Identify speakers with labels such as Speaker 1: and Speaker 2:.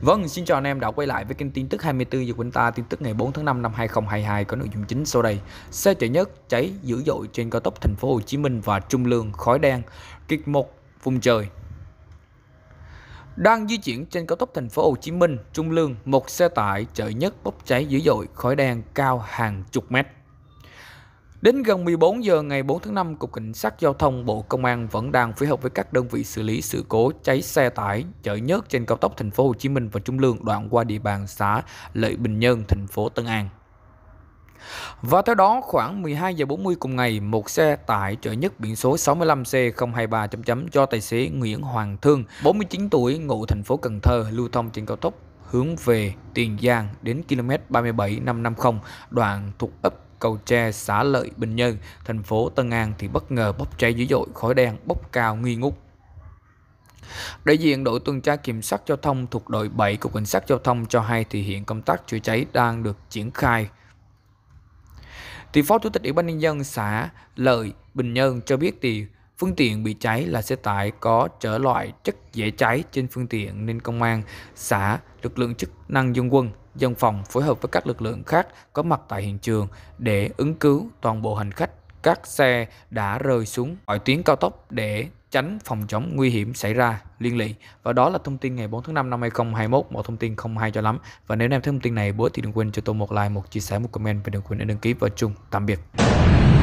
Speaker 1: Vâng, xin chào anh em đã quay lại với kênh tin tức 24 giờ quanh ta tin tức ngày 4 tháng 5 năm 2022 có nội dung chính sau đây. Xe chở nhất cháy dữ dội trên cao tốc thành phố Hồ Chí Minh và Trung Lương khói đen, kịch một vùng trời. Đang di chuyển trên cao tốc thành phố Hồ Chí Minh, Trung Lương, một xe tải chở nhất bốc cháy dữ dội, khói đen cao hàng chục mét. Đến gần 14 giờ ngày 4 tháng 5, Cục Cảnh sát Giao thông Bộ Công an vẫn đang phối hợp với các đơn vị xử lý sự cố cháy xe tải chở nhớt trên cao tốc thành phố Hồ Chí Minh và Trung Lương đoạn qua địa bàn xã Lợi Bình Nhân, thành phố Tân An. Và theo đó, khoảng 12 giờ 40 cùng ngày, một xe tải chở nhất biển số 65C023 cho tài xế Nguyễn Hoàng Thương, 49 tuổi, ngụ thành phố Cần Thơ, lưu thông trên cao tốc hướng về Tiền Giang đến km 37 550, đoạn thuộc ấp cầu tre xã Lợi Bình Nhân, thành phố Tân An thì bất ngờ bốc cháy dữ dội, khói đen bốc cao nghi ngút. Đại diện đội tuần tra kiểm soát giao thông thuộc đội 7 của cảnh sát giao thông cho hay thì hiện công tác chữa cháy đang được triển khai. Thì Phó Chủ tịch Ủy ban nhân dân xã Lợi Bình Nhân cho biết thì phương tiện bị cháy là xe tải có chở loại chất dễ cháy trên phương tiện nên công an xã lực lượng chức năng dân quân dân phòng phối hợp với các lực lượng khác có mặt tại hiện trường để ứng cứu toàn bộ hành khách các xe đã rơi xuống mọi tuyến cao tốc để tránh phòng chống nguy hiểm xảy ra liên lụy. Và đó là thông tin ngày 4 tháng 5 năm 2021, một thông tin không hay cho lắm. Và nếu em thấy thông tin này bố thì đừng quên cho tôi một like, một chia sẻ, một comment và đừng quên để đăng ký và chung. Tạm biệt.